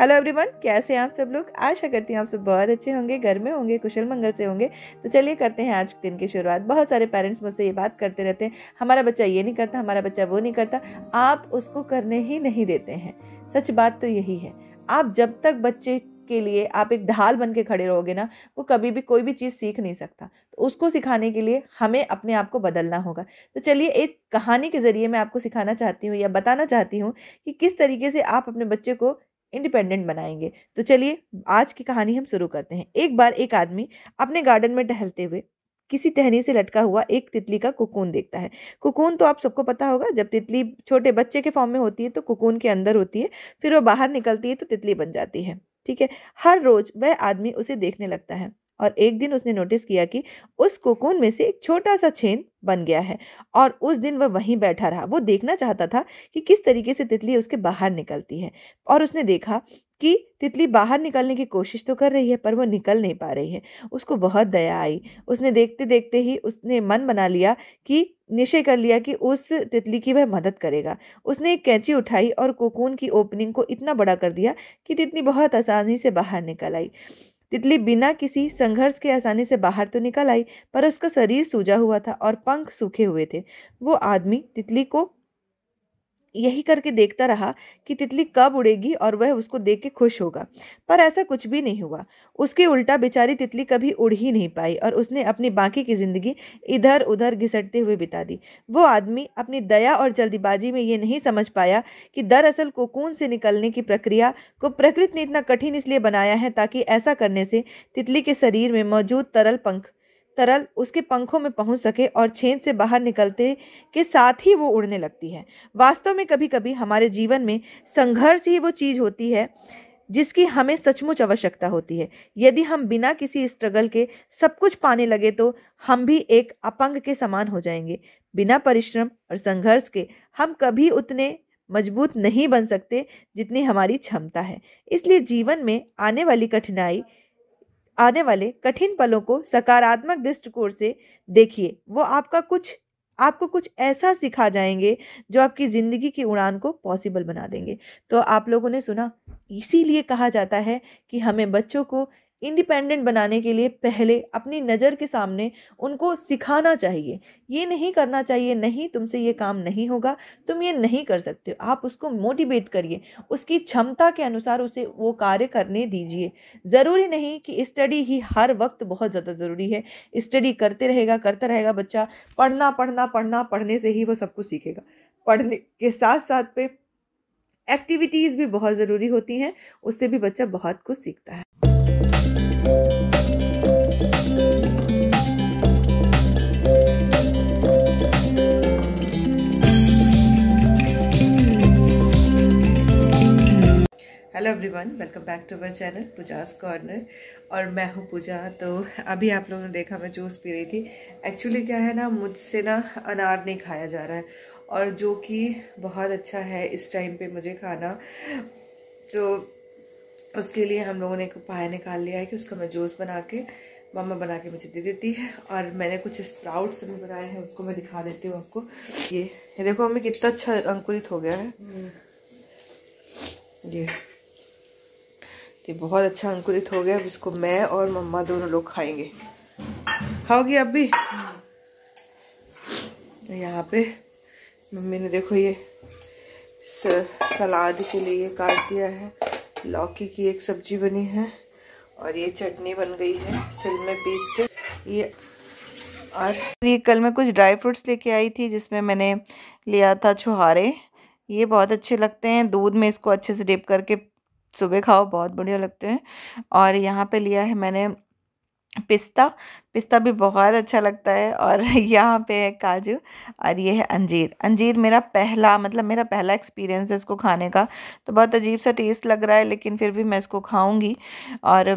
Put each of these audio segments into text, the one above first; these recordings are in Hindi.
हेलो एवरीवन कैसे हैं आप सब लोग आशा करती हूँ आप सब बहुत अच्छे होंगे घर में होंगे कुशल मंगल से होंगे तो चलिए करते हैं आज के दिन की शुरुआत बहुत सारे पेरेंट्स मुझसे ये बात करते रहते हैं हमारा बच्चा ये नहीं करता हमारा बच्चा वो नहीं करता आप उसको करने ही नहीं देते हैं सच बात तो यही है आप जब तक बच्चे के लिए आप एक ढाल बन के खड़े रहोगे ना वो कभी भी कोई भी चीज़ सीख नहीं सकता तो उसको सिखाने के लिए हमें अपने आप को बदलना होगा तो चलिए एक कहानी के ज़रिए मैं आपको सिखाना चाहती हूँ या बताना चाहती हूँ कि किस तरीके से आप अपने बच्चे को इंडिपेंडेंट बनाएंगे तो चलिए आज की कहानी हम शुरू करते हैं एक बार एक आदमी अपने गार्डन में टहलते हुए किसी टहनी से लटका हुआ एक तितली का कुकून देखता है कुकून तो आप सबको पता होगा जब तितली छोटे बच्चे के फॉर्म में होती है तो कुकून के अंदर होती है फिर वो बाहर निकलती है तो तितली बन जाती है ठीक है हर रोज़ वह आदमी उसे देखने लगता है और एक दिन उसने नोटिस किया कि उस कोकून में से एक छोटा सा छेन बन गया है और उस दिन वह वहीं बैठा रहा वो देखना चाहता था कि किस तरीके से तितली उसके बाहर निकलती है और उसने देखा कि तितली बाहर निकलने की कोशिश तो कर रही है पर वो निकल नहीं पा रही है उसको बहुत दया आई उसने देखते देखते ही उसने मन बना लिया कि निश्चय कर लिया कि उस तितली की वह मदद करेगा उसने एक कैंची उठाई और कोकून की ओपनिंग को इतना बड़ा कर दिया कि तितली बहुत आसानी से बाहर निकल आई तितली बिना किसी संघर्ष के आसानी से बाहर तो निकल आई पर उसका शरीर सूजा हुआ था और पंख सूखे हुए थे वो आदमी तितली को यही करके देखता रहा कि तितली कब उड़ेगी और वह उसको देख के खुश होगा पर ऐसा कुछ भी नहीं हुआ उसके उल्टा बेचारी तितली कभी उड़ ही नहीं पाई और उसने अपनी बाकी की ज़िंदगी इधर उधर घिसटते हुए बिता दी वो आदमी अपनी दया और जल्दीबाजी में ये नहीं समझ पाया कि दरअसल कोकून से निकलने की प्रक्रिया को प्रकृति ने इतना कठिन इसलिए बनाया है ताकि ऐसा करने से तितली के शरीर में मौजूद तरल पंख तरल उसके पंखों में पहुंच सके और छेद से बाहर निकलते के साथ ही वो उड़ने लगती है वास्तव में कभी कभी हमारे जीवन में संघर्ष ही वो चीज़ होती है जिसकी हमें सचमुच आवश्यकता होती है यदि हम बिना किसी स्ट्रगल के सब कुछ पाने लगे तो हम भी एक अपंग के समान हो जाएंगे बिना परिश्रम और संघर्ष के हम कभी उतने मजबूत नहीं बन सकते जितनी हमारी क्षमता है इसलिए जीवन में आने वाली कठिनाई आने वाले कठिन पलों को सकारात्मक दृष्टिकोण से देखिए वो आपका कुछ आपको कुछ ऐसा सिखा जाएंगे जो आपकी ज़िंदगी की उड़ान को पॉसिबल बना देंगे तो आप लोगों ने सुना इसीलिए कहा जाता है कि हमें बच्चों को इंडिपेंडेंट बनाने के लिए पहले अपनी नज़र के सामने उनको सिखाना चाहिए ये नहीं करना चाहिए नहीं तुमसे ये काम नहीं होगा तुम ये नहीं कर सकते हो आप उसको मोटिवेट करिए उसकी क्षमता के अनुसार उसे वो कार्य करने दीजिए ज़रूरी नहीं कि स्टडी ही हर वक्त बहुत ज़्यादा ज़रूरी है स्टडी करते रहेगा करता रहेगा बच्चा पढ़ना पढ़ना पढ़ना पढ़ने से ही वो सब कुछ सीखेगा पढ़ने के साथ साथ पे एक्टिविटीज़ भी बहुत ज़रूरी होती हैं उससे भी बच्चा बहुत कुछ सीखता है hello everyone welcome back to our channel Pooja corner और मैं हूँ पूजा तो अभी आप लोगों ने देखा मैं जूस पी रही थी एक्चुअली क्या है ना मुझसे ना अनार नहीं खाया जा रहा है और जो कि बहुत अच्छा है इस टाइम पे मुझे खाना तो उसके लिए हम लोगों ने एक उपाय निकाल लिया है कि उसका मैं जूस बना के मम्मा बना के मुझे दे देती है और मैंने कुछ स्प्राउट्स भी बनाए हैं उसको मैं दिखा देती हूँ आपको ये ये देखो हमें कितना अच्छा अंकुरित हो गया है हम्म। ये ये बहुत अच्छा अंकुरित हो गया अब इसको मैं और मम्मा दोनों लोग खाएंगे खाओगी अब भी यहाँ पे मम्मी ने देखो ये सलाद के लिए काट दिया है लौकी की एक सब्जी बनी है और ये चटनी बन गई है सिल में पीस के ये और ये कल मैं कुछ ड्राई फ्रूट्स लेके आई थी जिसमें मैंने लिया था छुहारे ये बहुत अच्छे लगते हैं दूध में इसको अच्छे से डिप करके सुबह खाओ बहुत बढ़िया लगते हैं और यहाँ पे लिया है मैंने पिस्ता पिस्ता भी बहुत अच्छा लगता है और यहाँ पे है काजू और ये है अंजीर अंजीर मेरा पहला मतलब मेरा पहला एक्सपीरियंस है इसको खाने का तो बहुत अजीब सा टेस्ट लग रहा है लेकिन फिर भी मैं इसको खाऊंगी और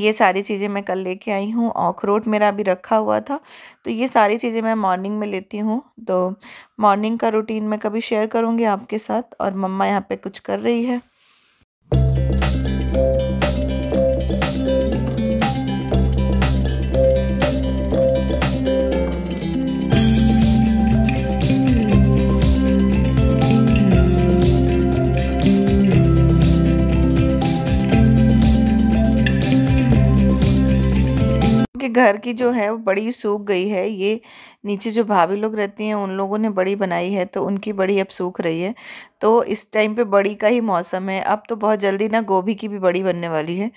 ये सारी चीज़ें मैं कल लेके आई हूँ अखरोट मेरा अभी रखा हुआ था तो ये सारी चीज़ें मैं मॉर्निंग में लेती हूँ तो मॉर्निंग का रूटीन मैं कभी शेयर करूँगी आपके साथ और मम्मा यहाँ पर कुछ कर रही है के घर की जो है वो बड़ी सूख गई है ये नीचे जो भाभी लोग रहती हैं उन लोगों ने बड़ी बनाई है तो उनकी बड़ी अब सूख रही है तो इस टाइम पे बड़ी का ही मौसम है अब तो बहुत जल्दी ना गोभी की भी बड़ी बनने वाली है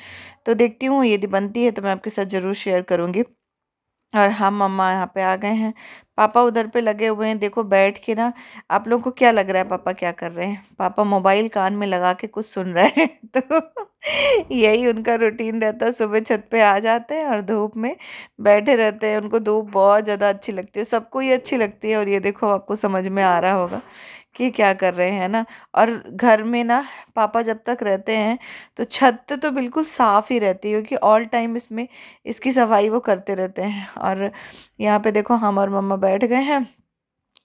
तो देखती हूँ यदि बनती है तो मैं आपके साथ ज़रूर शेयर करूँगी और हम मम्मा यहाँ पे आ गए हैं पापा उधर पे लगे हुए हैं देखो बैठ के ना आप लोगों को क्या लग रहा है पापा क्या कर रहे हैं पापा मोबाइल कान में लगा के कुछ सुन रहे हैं तो यही उनका रूटीन रहता है सुबह छत पे आ जाते हैं और धूप में बैठे रहते हैं उनको धूप बहुत ज़्यादा अच्छी लगती है सबको ही अच्छी लगती है और ये देखो आपको समझ में आ रहा होगा कि क्या कर रहे हैं ना और घर में ना पापा जब तक रहते हैं तो छत तो बिल्कुल साफ़ ही रहती है क्योंकि ऑल टाइम इसमें इसकी सफाई वो करते रहते हैं और यहाँ पे देखो हम और मम्मा बैठ गए हैं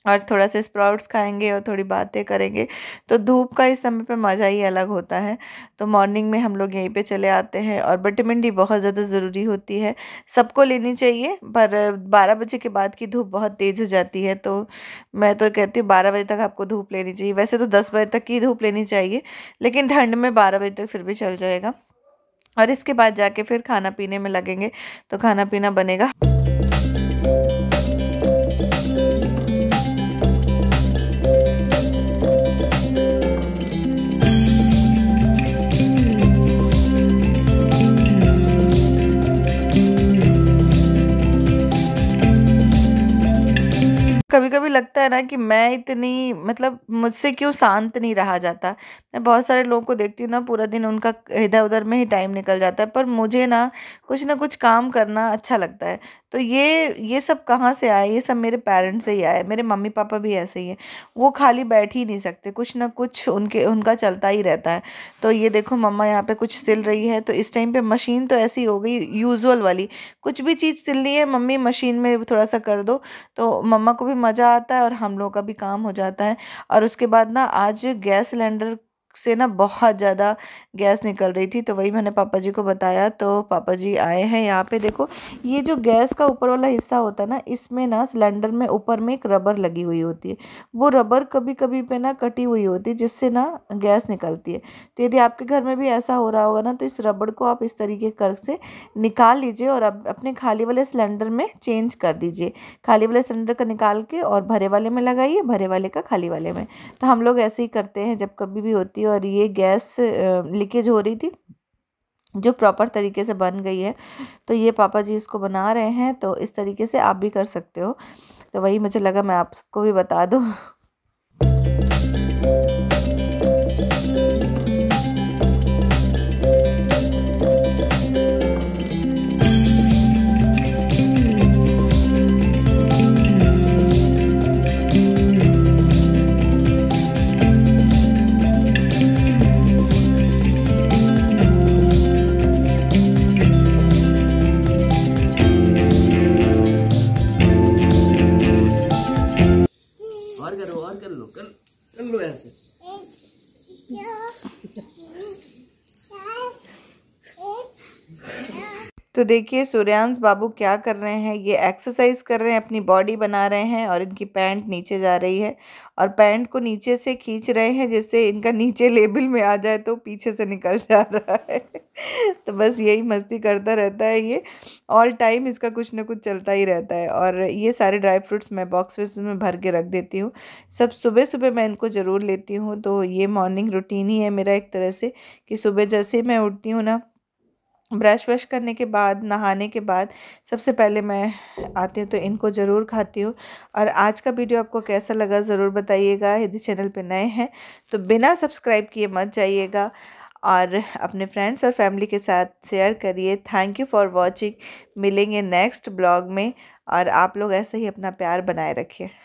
और थोड़ा सा स्प्राउट्स खाएंगे और थोड़ी बातें करेंगे तो धूप का इस समय पे मज़ा ही अलग होता है तो मॉर्निंग में हम लोग यहीं पे चले आते हैं और विटामिन डी बहुत ज़्यादा ज़रूरी होती है सबको लेनी चाहिए पर बारह बजे के बाद की धूप बहुत तेज़ हो जाती है तो मैं तो कहती हूँ बारह बजे तक आपको धूप लेनी चाहिए वैसे तो दस बजे तक की धूप लेनी चाहिए लेकिन ठंड में बारह बजे तक फिर भी चल जाएगा और इसके बाद जाके फिर खाना पीने में लगेंगे तो खाना पीना बनेगा कभी कभी लगता है ना कि मैं इतनी मतलब मुझसे क्यों शांत नहीं रहा जाता मैं बहुत सारे लोगों को देखती हूँ ना पूरा दिन उनका इधर उधर में ही टाइम निकल जाता है पर मुझे ना कुछ ना कुछ काम करना अच्छा लगता है तो ये ये सब कहाँ से आए ये सब मेरे पेरेंट्स से ही आए मेरे मम्मी पापा भी ऐसे ही हैं वो खाली बैठ ही नहीं सकते कुछ ना कुछ उनके उनका चलता ही रहता है तो ये देखो मम्मा यहाँ पे कुछ सिल रही है तो इस टाइम पे मशीन तो ऐसी हो गई यूजुअल वाली कुछ भी चीज़ सिल रही है मम्मी मशीन में थोड़ा सा कर दो तो मम्मा को भी मज़ा आता है और हम लोग का भी काम हो जाता है और उसके बाद ना आज गैस सिलेंडर से ना बहुत ज़्यादा गैस निकल रही थी तो वही मैंने पापा जी को बताया तो पापा जी आए हैं यहाँ पे देखो ये जो गैस का ऊपर वाला हिस्सा होता है ना इसमें ना सिलेंडर में ऊपर में एक रबर लगी हुई होती है वो रबर कभी कभी पे ना कटी हुई होती है जिससे ना गैस निकलती है तो यदि आपके घर में भी ऐसा हो रहा होगा ना तो इस रबड़ को आप इस तरीके कर से निकाल लीजिए और अब अपने खाली वाले सिलेंडर में चेंज कर दीजिए खाली वाले सिलेंडर का निकाल के और भरे वाले में लगाइए भरे वाले का खाली वाले में तो हम लोग ऐसे ही करते हैं जब कभी भी होती थी और ये गैस लीकेज हो रही थी जो प्रॉपर तरीके से बन गई है तो ये पापा जी इसको बना रहे हैं तो इस तरीके से आप भी कर सकते हो तो वही मुझे लगा मैं आप सबको भी बता दूँ तो देखिए सूर्यांश बाबू क्या कर रहे हैं ये एक्सरसाइज कर रहे हैं अपनी बॉडी बना रहे हैं और इनकी पैंट नीचे जा रही है और पैंट को नीचे से खींच रहे हैं जिससे इनका नीचे लेबल में आ जाए तो पीछे से निकल जा रहा है तो बस यही मस्ती करता रहता है ये ऑल टाइम इसका कुछ ना कुछ चलता ही रहता है और ये सारे ड्राई फ्रूट्स मैं बॉक्स में भर के रख देती हूँ सब सुबह सुबह मैं इनको ज़रूर लेती हूँ तो ये मॉर्निंग रूटीन ही है मेरा एक तरह से कि सुबह जैसे ही मैं उठती हूँ ना ब्रश व्रश करने के बाद नहाने के बाद सबसे पहले मैं आती हूँ तो इनको ज़रूर खाती हूँ और आज का वीडियो आपको कैसा लगा ज़रूर बताइएगा यदि चैनल पर नए हैं तो बिना सब्सक्राइब किए मत जाइएगा और अपने फ्रेंड्स और फैमिली के साथ शेयर करिए थैंक यू फॉर वॉचिंग मिलेंगे नेक्स्ट ब्लॉग में और आप लोग ऐसे ही अपना प्यार बनाए रखिए